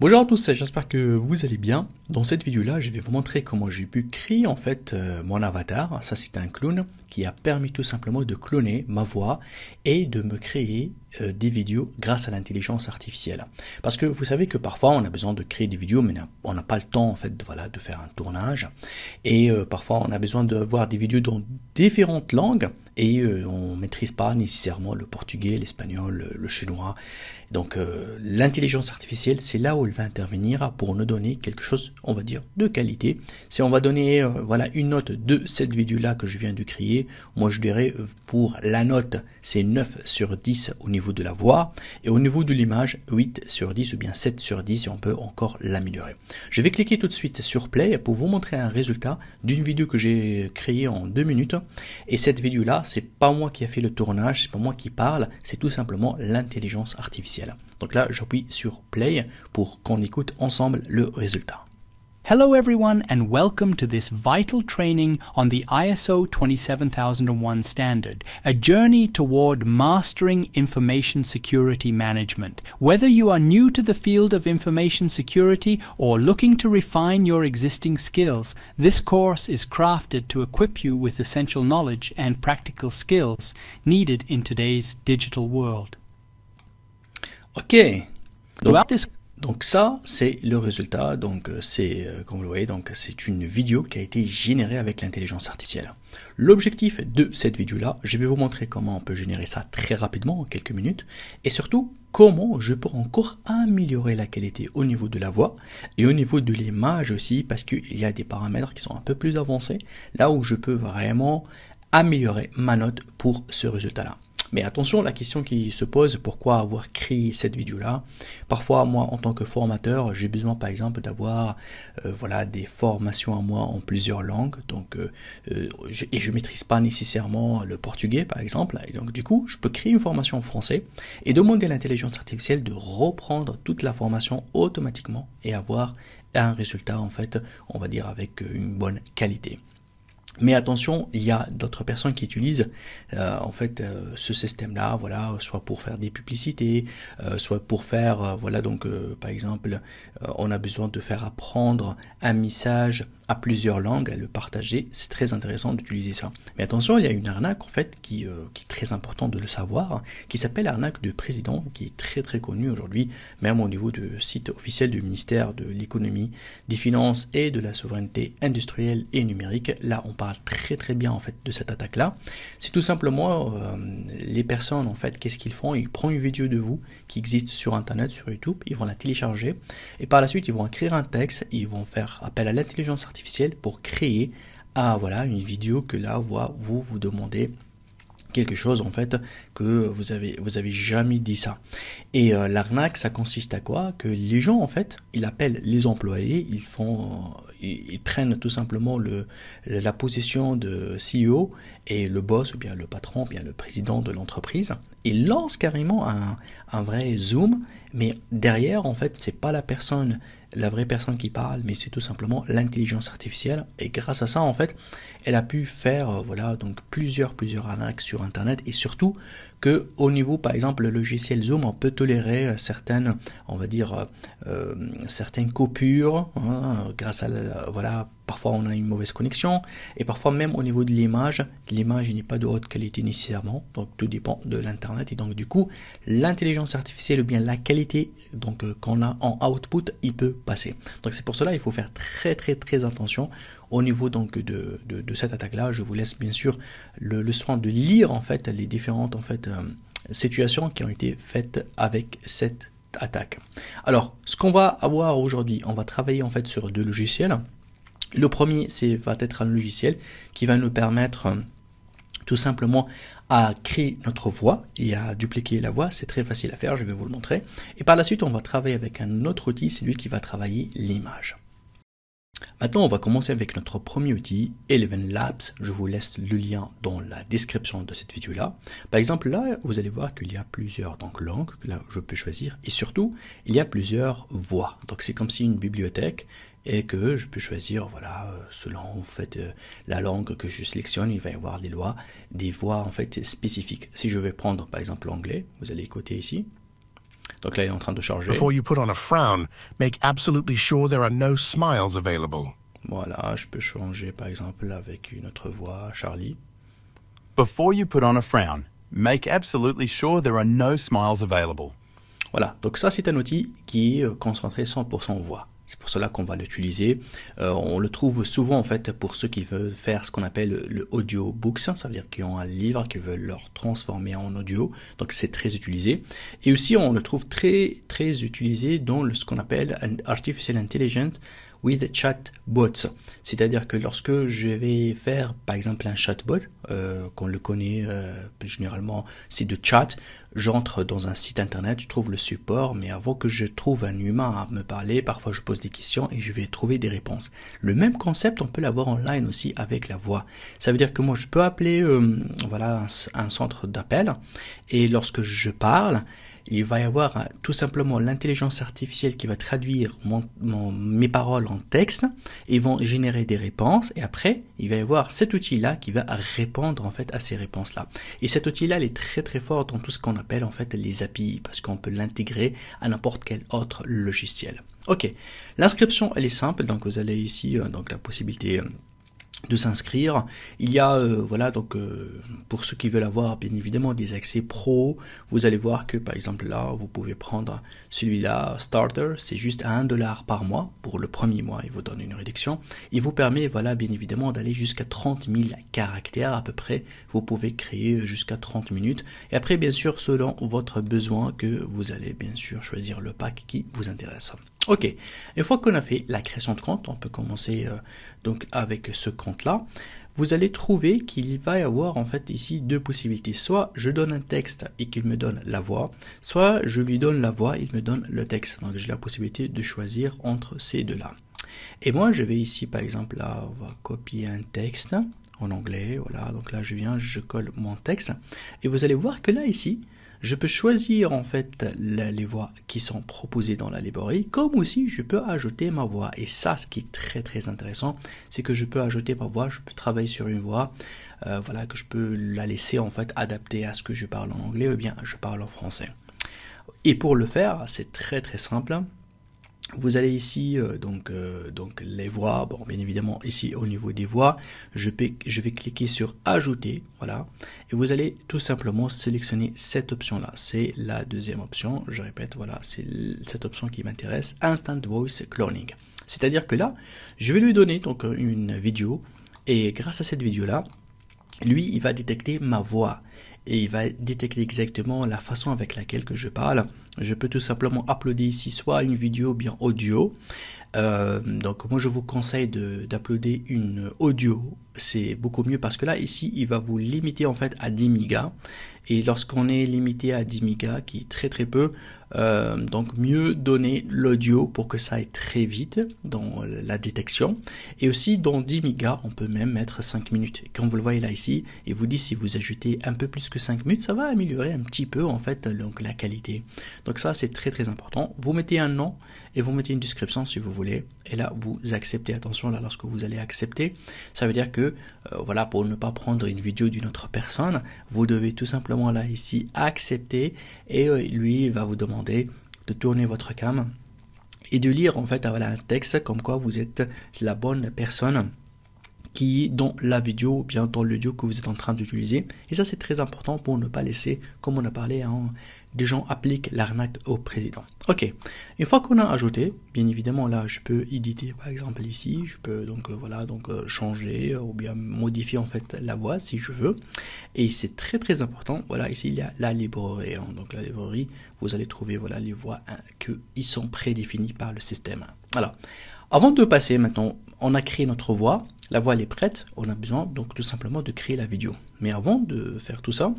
Bonjour à tous, j'espère que vous allez bien. Dans cette vidéo là, je vais vous montrer comment j'ai pu créer en fait euh, mon avatar. Ça c'est un clone qui a permis tout simplement de cloner ma voix et de me créer euh, des vidéos grâce à l'intelligence artificielle. Parce que vous savez que parfois on a besoin de créer des vidéos, mais on n'a pas le temps en fait de, voilà, de faire un tournage. Et euh, parfois on a besoin de voir des vidéos dans différentes langues et euh, on maîtrise pas nécessairement le portugais, l'espagnol, le, chinois. Donc l'intelligence artificielle, c'est là où elle va intervenir pour nous donner quelque chose, on va dire, de qualité. Si on va donner voilà une note de cette vidéo là que je viens de créer, moi je dirais pour la note c'est 9 sur 10 au niveau de la voix. Et au niveau de l'image, 8 sur 10 ou bien 7 sur 10 on peut encore l'améliorer. Je vais cliquer tout de suite sur Play pour vous montrer un résultat d'une vidéo que j'ai créée en deux minutes. Et cette vidéo-là, c'est pas moi qui a fait le tournage, c'est pas moi qui parle, c'est tout simplement l'intelligence artificielle. Donc là, j'appuie sur Play pour qu'on écoute ensemble le résultat. Hello everyone and welcome to this vital training on the ISO 27001 standard, a journey toward mastering information security management. Whether you are new to the field of information security or looking to refine your existing skills, this course is crafted to equip you with essential knowledge and practical skills needed in today's digital world. Okay. Throughout this Donc ça, c'est le résultat. Donc euh, c'est, euh, comme vous le voyez, donc c'est une vidéo qui a été générée avec l'intelligence artificielle. L'objectif de cette vidéo-là, je vais vous montrer comment on peut générer ça très rapidement, en quelques minutes, et surtout comment je peux encore améliorer la qualité au niveau de la voix et au niveau de l'image aussi, parce qu'il y a des paramètres qui sont un peu plus avancés, là où je peux vraiment améliorer ma note pour ce résultat-là. Mais attention, la question qui se pose, pourquoi avoir créé cette vidéo-là Parfois, moi, en tant que formateur, j'ai besoin, par exemple, d'avoir euh, voilà, des formations à moi en plusieurs langues. Donc, euh, euh, je, et je maîtrise pas nécessairement le portugais, par exemple. Et donc, du coup, je peux créer une formation en français et demander à l'intelligence artificielle de reprendre toute la formation automatiquement et avoir un résultat, en fait, on va dire, avec une bonne qualité. Mais attention, il y a d'autres personnes qui utilisent euh, en fait euh, ce système-là, voilà, soit pour faire des publicités, euh, soit pour faire, voilà, donc par exemple, on a besoin de faire apprendre un message à plusieurs langues, à le partager. C'est très intéressant d'utiliser ça. Mais attention, il y a une arnaque en fait qui, euh, est très important de le savoir, qui s'appelle arnaque de président, qui est très très connue aujourd'hui, même au niveau de site officiel du ministère de l'économie, des finances et de la souveraineté industrielle et numérique. Là, on parle très très bien en fait de cette attaque-là. C'est tout simplement euh, les personnes en fait, qu'est-ce qu'ils font Ils prennent une vidéo de vous qui existe sur Internet, sur YouTube, ils vont la télécharger et par la suite ils vont écrire un texte, ils vont faire appel à l'intelligence artificielle pour créer ah, voilà, une vidéo que là, vous vous demandez quelque chose en fait que vous avez vous avez jamais dit ça. Et euh, l'arnaque ça consiste à quoi Que les gens en fait, ils appellent les employés, ils font euh, ils, prennent tout simplement le la position de CEO et le boss ou bien le patron, bien le président de l'entreprise, ils lance carrément un un vrai zoom mais derrière en fait, c'est pas la personne la vraie personne qui parle, mais c'est tout simplement l'intelligence artificielle. Et grâce à ça, en fait, elle a pu faire euh, voilà donc plusieurs plusieurs arnaques sur Internet et surtout que au niveau, par exemple, le logiciel Zoom, on peut tolérer euh, certaines, on va dire, euh, certaines coupures hein, grâce à voilà Parfois, on a une mauvaise connexion et parfois même au niveau de l'image, l'image n'est pas de haute qualité nécessairement. Donc, tout dépend de l'internet et donc du coup, l'intelligence artificielle ou bien la qualité donc euh, qu'on a en output, il peut passer. Donc, c'est pour cela il faut faire très très très attention au niveau donc de, cette attaque-là. Je vous laisse bien sûr le, soin de lire en fait les différentes en fait euh, situations qui ont été faites avec cette attaque. Alors, ce qu'on va avoir aujourd'hui, on va travailler en fait sur deux logiciels. Le premier, c'est va être un logiciel qui va nous permettre euh, tout simplement à créer notre voix et à dupliquer la voix. C'est très facile à faire, je vais vous le montrer. Et par la suite, on va travailler avec un autre outil, celui qui va travailler l'image. Maintenant, on va commencer avec notre premier outil, Eleven Labs. Je vous laisse le lien dans la description de cette vidéo-là. Par exemple, là, vous allez voir qu'il y a plusieurs langues, là, je peux choisir, et surtout, il y a plusieurs voix. Donc, c'est comme si une bibliothèque et que je peux choisir, voilà, euh, selon en fait euh, la langue que je sélectionne, il va y avoir des lois, des voix en fait spécifiques. Si je vais prendre par exemple l'anglais, vous allez écouter ici. Donc là, il est en train de charger. Voilà, je peux changer par exemple avec une autre voix, Charlie. Voilà, donc ça c'est un outil qui est concentré 100% voix. C'est pour cela qu'on va l'utiliser. Euh, on le trouve souvent en fait pour ceux qui veulent faire ce qu'on appelle le audiobook, ça veut dire qu'ils ont un livre qui veulent leur transformer en audio. Donc c'est très utilisé. Et aussi on le trouve très très utilisé dans le, ce qu'on appelle artificial intelligence, with chatbots. C'est-à-dire que lorsque je vais faire par exemple un chatbot, euh, qu'on le connaît euh, généralement, c'est de chat, j'entre dans un site internet, je trouve le support, mais avant que je trouve un humain à me parler, parfois je pose des questions et je vais trouver des réponses. Le même concept, on peut l'avoir online aussi avec la voix. Ça veut dire que moi, je peux appeler euh, voilà un centre d'appel et lorsque je parle, il va y avoir hein, tout simplement l'intelligence artificielle qui va traduire mes paroles en texte, et vont générer des réponses et après il va y avoir cet outil-là qui va répondre en fait à ces réponses-là. Et cet outil-là, il est très très fort dans tout ce qu'on appelle en fait les API parce qu'on peut l'intégrer à n'importe quel autre logiciel. Ok, l'inscription elle est simple, donc vous allez ici euh, donc la possibilité euh, de s'inscrire. Il y a, euh, voilà, donc euh, pour ceux qui veulent avoir bien évidemment des accès pro, vous allez voir que par exemple là, vous pouvez prendre celui-là, Starter, c'est juste à 1 dollar par mois pour le premier mois, il vous donne une réduction. Il vous permet, voilà, bien évidemment d'aller jusqu'à 30 000 caractères à peu près. Vous pouvez créer jusqu'à 30 minutes. Et après, bien sûr, selon votre besoin que vous allez bien sûr choisir le pack qui vous intéresse. Ok, une fois qu'on a fait la création de compte, on peut commencer euh, donc avec ce compte-là. Vous allez trouver qu'il va y avoir en fait ici deux possibilités. Soit je donne un texte et qu'il me donne la voix, soit je lui donne la voix, et il me donne le texte. Donc j'ai la possibilité de choisir entre ces deux-là. Et moi je vais ici par exemple, là on va copier un texte en anglais, voilà, donc là je viens, je colle mon texte. Et vous allez voir que là ici, je peux choisir en fait les voix qui sont proposées dans la librairie comme aussi je peux ajouter ma voix. Et ça, ce qui est très très intéressant, c'est que je peux ajouter ma voix, je peux travailler sur une voix, euh, voilà, que je peux la laisser en fait adapter à ce que je parle en anglais ou bien je parle en français. Et pour le faire, c'est très très simple. Vous allez ici, euh, donc, euh, donc les voix, bon, bien évidemment, ici au niveau des voix, je, je vais cliquer sur Ajouter, voilà, et vous allez tout simplement sélectionner cette option-là. C'est la deuxième option, je répète, voilà, c'est cette option qui m'intéresse, Instant Voice Cloning. C'est-à-dire que là, je vais lui donner donc une vidéo, et grâce à cette vidéo-là, lui, il va détecter ma voix et il va détecter exactement la façon avec laquelle que je parle. Je peux tout simplement uploader ici soit une vidéo bien audio. Euh, donc moi je vous conseille d'applaudir une audio, c'est beaucoup mieux parce que là ici il va vous limiter en fait à 10 mégas et lorsqu'on est limité à 10 mégas qui est très très peu, euh, donc mieux donner l'audio pour que ça aille très vite dans la détection et aussi dans 10 mégas on peut même mettre 5 minutes. Comme vous le voyez là ici, et vous dit si vous ajoutez un peu plus que 5 minutes, ça va améliorer un petit peu en fait donc, la qualité. Donc ça c'est très très important. Vous mettez un nom et vous mettez une description si vous voulez. Et là vous acceptez. Attention là lorsque vous allez accepter, ça veut dire que euh, voilà pour ne pas prendre une vidéo d'une autre personne, vous devez tout simplement là ici accepter et euh, lui va vous demander de tourner votre cam et de lire en fait voilà, un texte comme quoi vous êtes la bonne personne qui dans la vidéo ou bien dans l'audio que vous êtes en train d'utiliser. Et ça, c'est très important pour ne pas laisser, comme on a parlé, en hein, des gens appliquent l'arnaque au président. Ok, une fois qu'on a ajouté, bien évidemment, là, je peux éditer, par exemple, ici, je peux donc, euh, voilà, donc euh, changer euh, ou bien modifier, en fait, la voix si je veux. Et c'est très, très important. Voilà, ici, il y a la librairie. Hein. Donc, la librairie, vous allez trouver, voilà, les voix hein, que ils sont prédéfinis par le système. Voilà. Avant de passer maintenant, on a créé notre voix la voix est prête, on a besoin donc tout simplement de créer la vidéo. Mais avant de faire tout ça,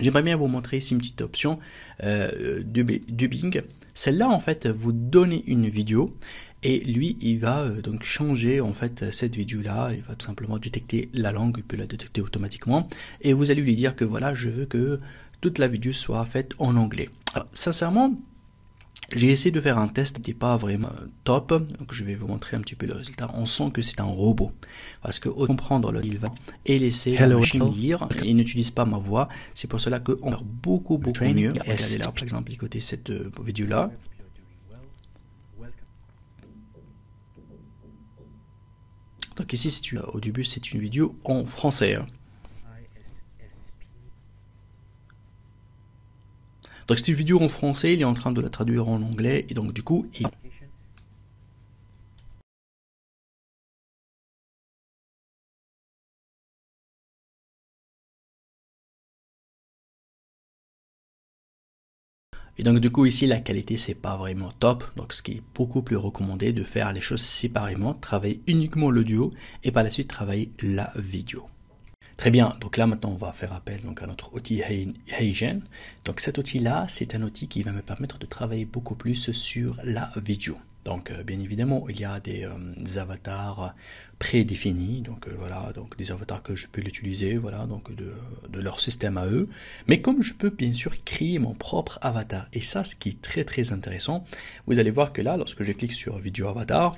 j'aimerais bien vous montrer ici une petite option euh, dubbing. Celle-là en fait vous donnez une vidéo et lui il va euh, donc changer en fait cette vidéo là, il va tout simplement détecter la langue, il peut la détecter automatiquement et vous allez lui dire que voilà je veux que toute la vidéo soit faite en anglais. Alors, sincèrement j'ai essayé de faire un test qui n'est pas vraiment euh, top, donc je vais vous montrer un petit peu le résultat. On sent que c'est un robot, parce que comprendre le il va et laisser Hello, la lire, il n'utilise pas ma voix, c'est pour cela qu'on perd beaucoup beaucoup mieux. Regardez là par exemple, écoutez cette euh, vidéo là. Donc ici, si tu, au début, c'est une vidéo en français. Hein. Donc cette vidéo en français, il est en train de la traduire en anglais et donc du coup, il... Et donc du coup ici la qualité c'est pas vraiment top, donc ce qui est beaucoup plus recommandé de faire les choses séparément, travailler uniquement l'audio et par la suite travailler la vidéo. Très bien, donc là maintenant on va faire appel donc, à notre outil Heigen. Donc cet outil-là, c'est un outil qui va me permettre de travailler beaucoup plus sur la vidéo. Donc euh, bien évidemment, il y a des, euh, avatars prédéfinis, donc euh, voilà, donc des avatars que je peux l'utiliser, voilà, donc de, de, leur système à eux. Mais comme je peux bien sûr créer mon propre avatar, et ça, ce qui est très très intéressant, vous allez voir que là, lorsque je clique sur vidéo avatar,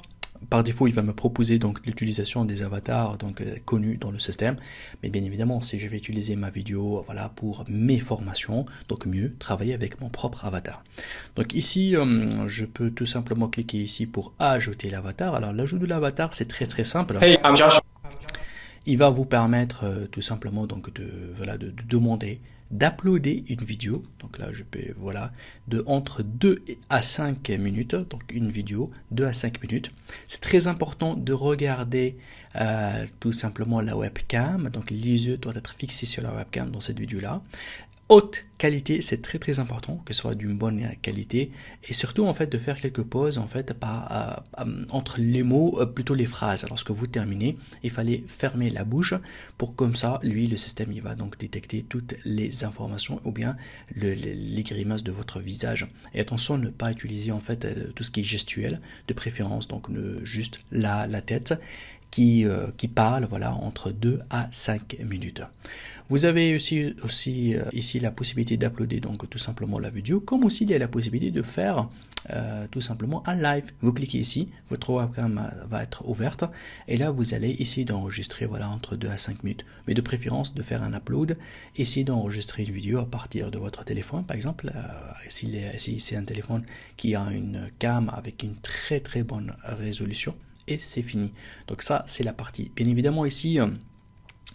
par défaut, il va me proposer donc l'utilisation des avatars donc euh, connus dans le système. Mais bien évidemment, si je vais utiliser ma vidéo voilà pour mes formations, donc mieux travailler avec mon propre avatar. Donc ici, euh, je peux tout simplement cliquer ici pour ajouter l'avatar. Alors l'ajout de l'avatar, c'est très très simple. Il va vous permettre euh, tout simplement donc de voilà de demander d'uploader une vidéo. Donc là, je peux, voilà, de entre 2 à 5 minutes. Donc une vidéo, 2 à 5 minutes. C'est très important de regarder euh, tout simplement la webcam. Donc les yeux doivent être fixés sur la webcam dans cette vidéo-là haute qualité, c'est très très important que ce soit d'une bonne qualité et surtout en fait de faire quelques pauses en fait par, euh, euh, entre les mots euh, plutôt les phrases. Lorsque vous terminez, il fallait fermer la bouche pour comme ça lui le système il va donc détecter toutes les informations ou bien les grimaces de votre visage. Et attention ne pas utiliser en fait tout ce qui est gestuel de préférence donc ne, juste la la tête qui, euh, parle voilà, entre 2 à 5 minutes. Vous avez aussi, aussi euh, ici la possibilité d'uploader donc tout simplement la vidéo, comme aussi il y a la possibilité de faire euh, tout simplement un live. Vous cliquez ici, votre webcam va être ouverte et là vous allez ici d'enregistrer voilà entre 2 à 5 minutes, mais de préférence de faire un upload, essayer d'enregistrer une vidéo à partir de votre téléphone par exemple, si c'est un téléphone qui a une cam avec une très très bonne résolution, et c'est fini. Donc ça, c'est la partie. Bien évidemment, ici, euh,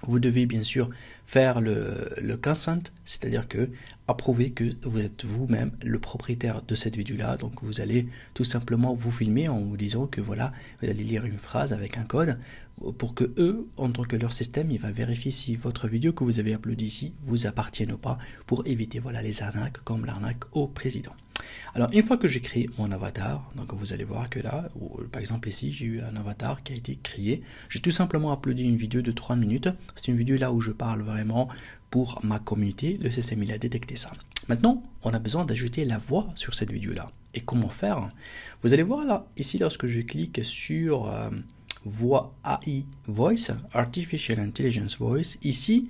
vous devez bien sûr faire le, consent, c'est-à-dire que approuver que vous êtes vous-même le propriétaire de cette vidéo-là. Donc vous allez tout simplement vous filmer en vous disant que voilà, vous allez lire une phrase avec un code pour que eux, en tant que leur système, il va vérifier si votre vidéo que vous avez uploadée ici vous appartient ou pas pour éviter voilà les arnaques comme l'arnaque au président. Alors une fois que j'ai créé mon avatar, donc vous allez voir que là, par exemple ici, j'ai eu un avatar qui a été créé. J'ai tout simplement uploadé une vidéo de 3 minutes. C'est une vidéo là où je parle vraiment pour ma communauté. Le système il a détecté ça. Maintenant, on a besoin d'ajouter la voix sur cette vidéo là. Et comment faire Vous allez voir là, ici lorsque je clique sur euh, voix AI Voice, Artificial Intelligence Voice, ici,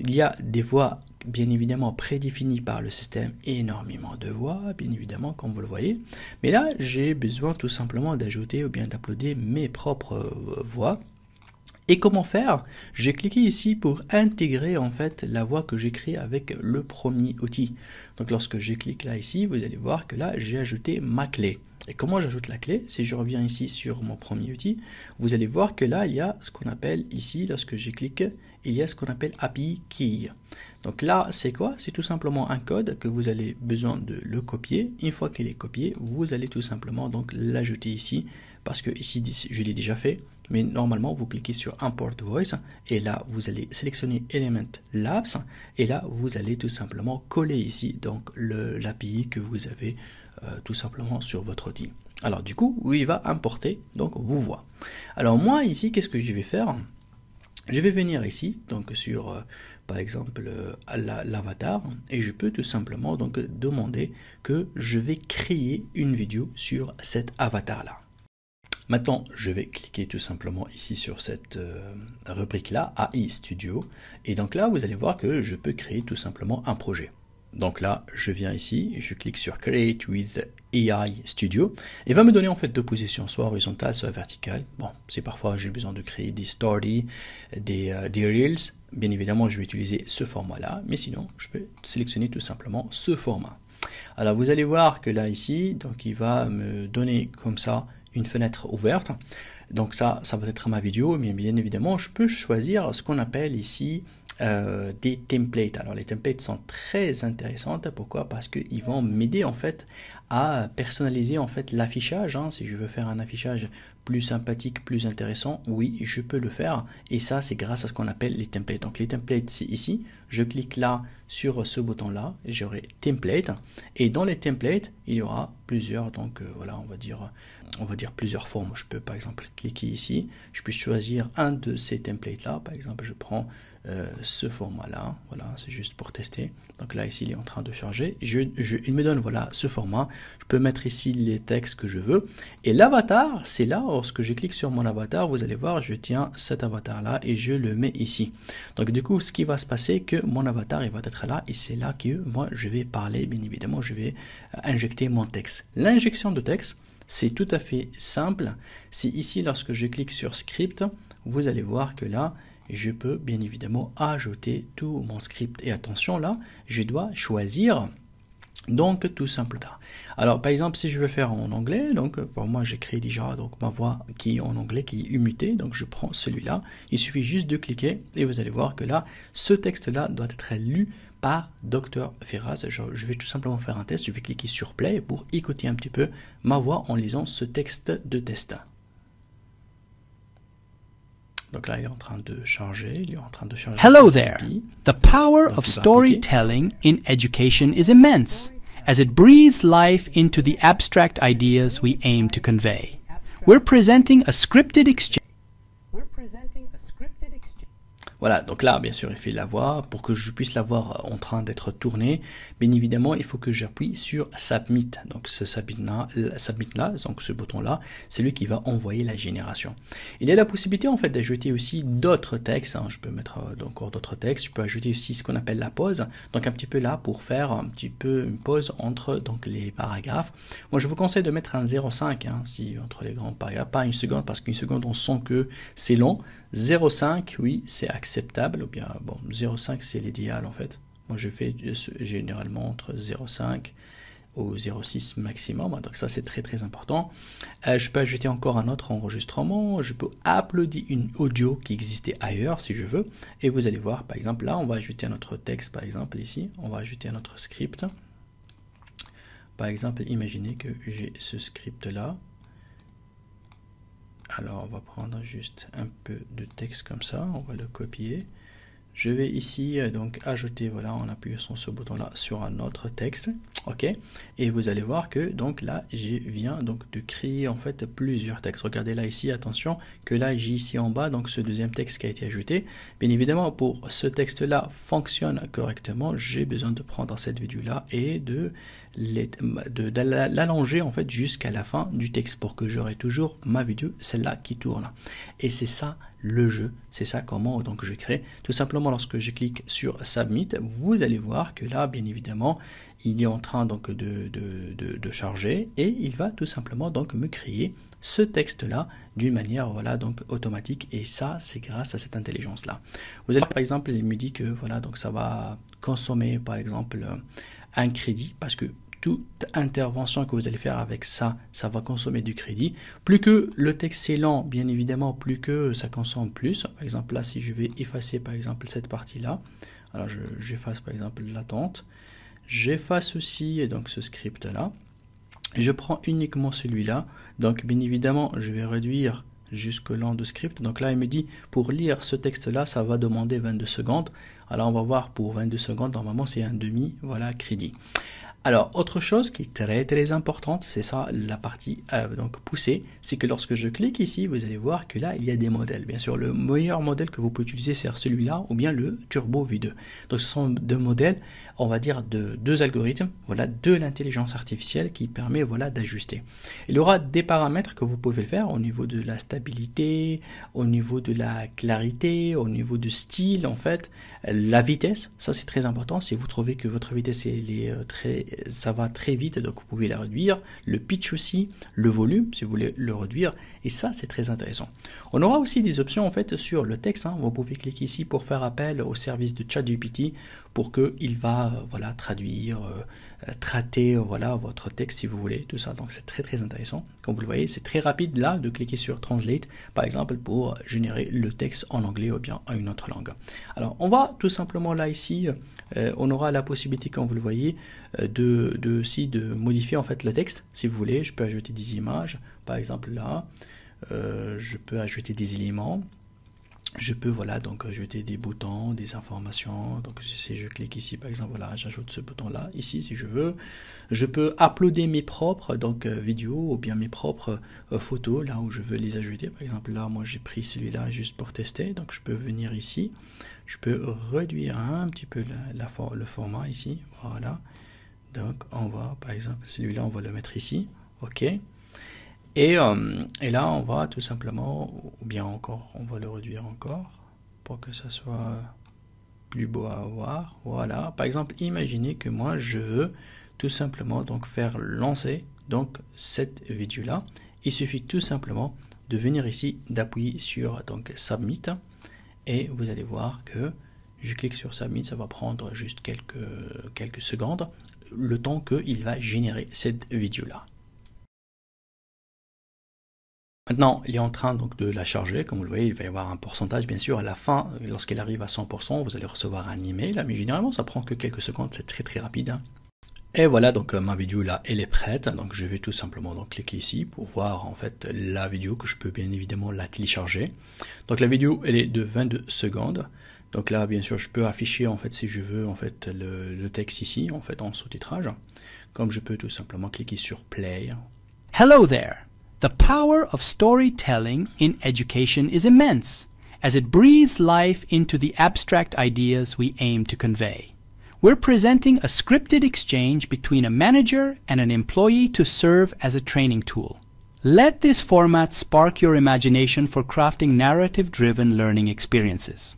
il y a des voix, bien évidemment prédéfinies par le système, énormément de voix, bien évidemment, comme vous le voyez. Mais là, j'ai besoin tout simplement d'ajouter ou bien d'applaudir mes propres euh, voix. Et comment faire J'ai cliqué ici pour intégrer en fait la voix que j'ai créée avec le premier outil. Donc lorsque je clique là ici, vous allez voir que là j'ai ajouté ma clé. Et comment j'ajoute la clé Si je reviens ici sur mon premier outil, vous allez voir que là il y a ce qu'on appelle ici, lorsque j'ai clique, il y a ce qu'on appelle API Key. Donc là, c'est quoi C'est tout simplement un code que vous allez besoin de le copier. Une fois qu'il est copié, vous allez tout simplement donc l'ajouter ici parce que ici je l'ai déjà fait, mais normalement vous cliquez sur Import Voice et là vous allez sélectionner Element Labs et là vous allez tout simplement coller ici donc l'API que vous avez euh, tout simplement sur votre outil. Alors du coup, il va importer donc vous voit. Alors moi ici, qu'est-ce que je vais faire Je vais venir ici donc sur euh, par exemple euh, l'avatar et je peux tout simplement donc demander que je vais créer une vidéo sur cet avatar là. Maintenant, je vais cliquer tout simplement ici sur cette euh, rubrique-là, AI Studio. Et donc là, vous allez voir que je peux créer tout simplement un projet. Donc là, je viens ici, je clique sur Create with AI Studio et va me donner en fait deux positions, soit horizontale, soit verticale. Bon, c'est parfois j'ai besoin de créer des stories, des, euh, des reels. Bien évidemment, je vais utiliser ce format-là, mais sinon, je peux sélectionner tout simplement ce format. Alors, vous allez voir que là ici, donc il va me donner comme ça une fenêtre ouverte. Donc ça, ça va être ma vidéo, mais bien évidemment, je peux choisir ce qu'on appelle ici euh, des templates. Alors les templates sont très intéressantes. Pourquoi Parce qu'ils vont m'aider en fait à personnaliser en fait l'affichage. Hein. Si je veux faire un affichage plus sympathique, plus intéressant, oui, je peux le faire. Et ça, c'est grâce à ce qu'on appelle les templates. Donc les templates, c'est ici. Je clique là sur ce bouton là, j'aurai template. Et dans les templates, il y aura plusieurs. Donc euh, voilà, on va dire, on va dire plusieurs formes. Je peux par exemple cliquer ici. Je peux choisir un de ces templates là. Par exemple, je prends euh, ce format-là. Voilà, c'est juste pour tester. Donc là, ici, il est en train de charger. Je, il me donne voilà ce format. Je peux mettre ici les textes que je veux. Et l'avatar, c'est là, lorsque je clique sur mon avatar, vous allez voir, je tiens cet avatar-là et je le mets ici. Donc du coup, ce qui va se passer, que mon avatar, il va être là. Et c'est là que moi, je vais parler, bien évidemment, je vais injecter mon texte. L'injection de texte, c'est tout à fait simple. C'est ici, lorsque je clique sur script, vous allez voir que là, je peux bien évidemment ajouter tout mon script. Et attention là, je dois choisir donc tout simplement. Alors par exemple si je veux faire en anglais, donc pour moi j'écris déjà donc ma voix qui en anglais qui est mutée, donc je prends celui-là. Il suffit juste de cliquer et vous allez voir que là ce texte-là doit être lu par Dr Ferraz. Je, vais tout simplement faire un test, je vais cliquer sur play pour écouter un petit peu ma voix en lisant ce texte de test. Donc là, il est en train de changer. Il est en train de changer. Hello there. The power Donc, of storytelling in education is immense, as it breathes life into the abstract ideas we aim to convey. We're presenting a scripted exchange. Voilà, donc là, bien sûr, il fait la voix Pour que je puisse la voir en train d'être tournée bien évidemment, il faut que j'appuie sur Submit. Donc ce Submit-là, là, donc ce bouton-là, c'est lui qui va envoyer la génération. Il y a la possibilité, en fait, d'ajouter aussi d'autres textes. Hein. Je peux mettre euh, encore d'autres textes. Je peux ajouter aussi ce qu'on appelle la pause. Donc un petit peu là pour faire un petit peu une pause entre donc les paragraphes. Moi, je vous conseille de mettre un 0,5 hein, si entre les grands paragraphes, pas une seconde parce qu'une seconde on sent que c'est long. 0,5, oui, c'est acceptable. Ou bien, bon, 0,5, c'est l'idéal en fait. Moi, je fais généralement entre 0,5 ou 0,6 maximum. Hein, donc ça, c'est très très important. Euh, je peux ajouter encore un autre enregistrement. Je peux applaudir une audio qui existait ailleurs si je veux. Et vous allez voir, par exemple, là, on va ajouter un autre texte, par exemple, ici. On va ajouter un autre script. Par exemple, imaginez que j'ai ce script-là. Alors on va prendre juste un peu de texte comme ça, on va le copier je vais ici euh, donc ajouter, voilà, en appuyant sur ce bouton-là, sur un autre texte. OK Et vous allez voir que donc là, je viens donc de créer en fait plusieurs textes. Regardez là ici, attention que là, j'ai ici en bas donc ce deuxième texte qui a été ajouté. Bien évidemment, pour ce texte-là fonctionne correctement, j'ai besoin de prendre cette vidéo-là et de l'allonger en fait jusqu'à la fin du texte pour que j'aurai toujours ma vidéo, celle-là qui tourne. Et c'est ça le jeu. C'est ça comment donc je crée. Tout simplement lorsque je clique sur Submit, vous allez voir que là, bien évidemment, il est en train donc de, de, charger et il va tout simplement donc me créer ce texte-là d'une manière voilà donc automatique et ça c'est grâce à cette intelligence là. Vous allez par exemple il me dit que voilà donc ça va consommer par exemple un crédit parce que toute intervention que vous allez faire avec ça, ça va consommer du crédit. Plus que le texte est lent, bien évidemment, plus que ça consomme plus. Par exemple, là, si je vais effacer, par exemple, cette partie-là, alors j'efface, par exemple, l'attente. J'efface aussi donc ce script-là. Je prends uniquement celui-là. Donc, bien évidemment, je vais réduire jusque l'an de script. Donc là, il me dit, pour lire ce texte-là, ça va demander 22 secondes. Alors, on va voir pour 22 secondes, normalement, c'est un demi, voilà, crédit. Alors, autre chose qui est très très importante, c'est ça la partie euh, donc poussée, c'est que lorsque je clique ici, vous allez voir que là, il y a des modèles. Bien sûr, le meilleur modèle que vous pouvez utiliser, c'est celui-là ou bien le Turbo V2. Donc, ce sont deux modèles, on va dire de deux algorithmes, voilà, de l'intelligence artificielle qui permet voilà d'ajuster. Il y aura des paramètres que vous pouvez faire au niveau de la stabilité, au niveau de la clarité, au niveau du style en fait, la vitesse, ça c'est très important. Si vous trouvez que votre vitesse est euh, très ça va très vite, donc vous pouvez la réduire. Le pitch aussi, le volume, si vous voulez le réduire. Et ça, c'est très intéressant. On aura aussi des options en fait sur le texte. Hein. Vous pouvez cliquer ici pour faire appel au service de ChatGPT pour qu'il va euh, voilà, traduire, euh, euh, traiter voilà, votre texte si vous voulez, tout ça. Donc c'est très très intéressant. Comme vous le voyez, c'est très rapide là de cliquer sur Translate, par exemple, pour générer le texte en anglais ou bien à une autre langue. Alors on va tout simplement là ici, on aura la possibilité, comme vous le voyez, de de, de, aussi de modifier en fait le texte si vous voulez. Je peux ajouter des images, par exemple là. Euh, je peux ajouter des éléments. Je peux voilà donc ajouter des boutons, des informations. Donc si je clique ici par exemple, voilà, j'ajoute ce bouton là ici si je veux. Je peux uploader mes propres donc euh, vidéos ou bien mes propres euh, photos là où je veux les ajouter. Par exemple là, moi j'ai pris celui-là juste pour tester. Donc je peux venir ici. Je peux réduire un petit peu la, le format ici. Voilà. Donc on va, par exemple, celui-là, on va le mettre ici. OK. Euh, et, là, on va tout simplement, ou bien encore, on va le réduire encore pour que ça soit plus beau à voir. Voilà. Par exemple, imaginez que moi, je veux tout simplement donc faire lancer donc cette vidéo là. Il suffit tout simplement de venir ici, d'appuyer sur donc submit et vous allez voir que je clique sur submit, ça va prendre juste quelques secondes le temps qu'il va générer cette vidéo-là. Maintenant, il est en train donc de la charger. Comme vous le voyez, il va y avoir un pourcentage, bien sûr. À la fin, lorsqu'elle arrive à 100%, vous allez recevoir un email. Mais généralement, ça prend que quelques secondes. C'est très très rapide. Hein. Et voilà, donc ma vidéo là, elle est prête. Donc je vais tout simplement donc cliquer ici pour voir en fait la vidéo que je peux bien évidemment la télécharger. Donc la vidéo, elle est de 22 secondes. Donc là, bien sûr, je peux afficher en fait si je veux en fait le, texte ici en fait en sous-titrage, comme je peux tout simplement cliquer sur play. Hello there. The power of storytelling in education is immense as it breathes life into the abstract ideas we aim to convey. We're presenting a scripted exchange between a manager and an employee to serve as a training tool. Let this format spark your imagination for crafting narrative driven learning experiences.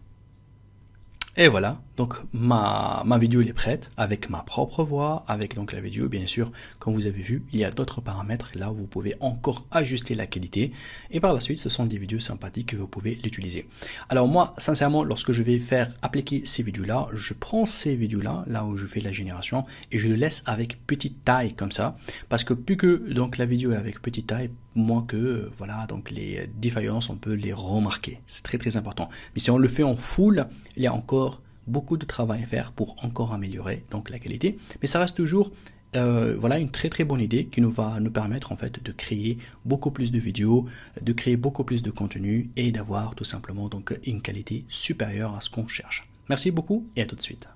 Et voilà, donc ma, vidéo est prête avec ma propre voix, avec donc la vidéo bien sûr, comme vous avez vu, il y a d'autres paramètres là où vous pouvez encore ajuster la qualité et par la suite ce sont des vidéos sympathiques que vous pouvez l'utiliser. Alors moi sincèrement lorsque je vais faire appliquer ces vidéos là, je prends ces vidéos là, là où je fais la génération et je le laisse avec petite taille comme ça parce que plus que donc la vidéo est avec petite taille, moins que euh, voilà donc les défaillances on peut les remarquer. C'est très très important. Mais si on le fait en full, il y a encore beaucoup de travail à faire pour encore améliorer donc la qualité, mais ça reste toujours euh, voilà une très très bonne idée qui nous va nous permettre en fait de créer beaucoup plus de vidéos, de créer beaucoup plus de contenu et d'avoir tout simplement donc une qualité supérieure à ce qu'on cherche. Merci beaucoup et à tout de suite.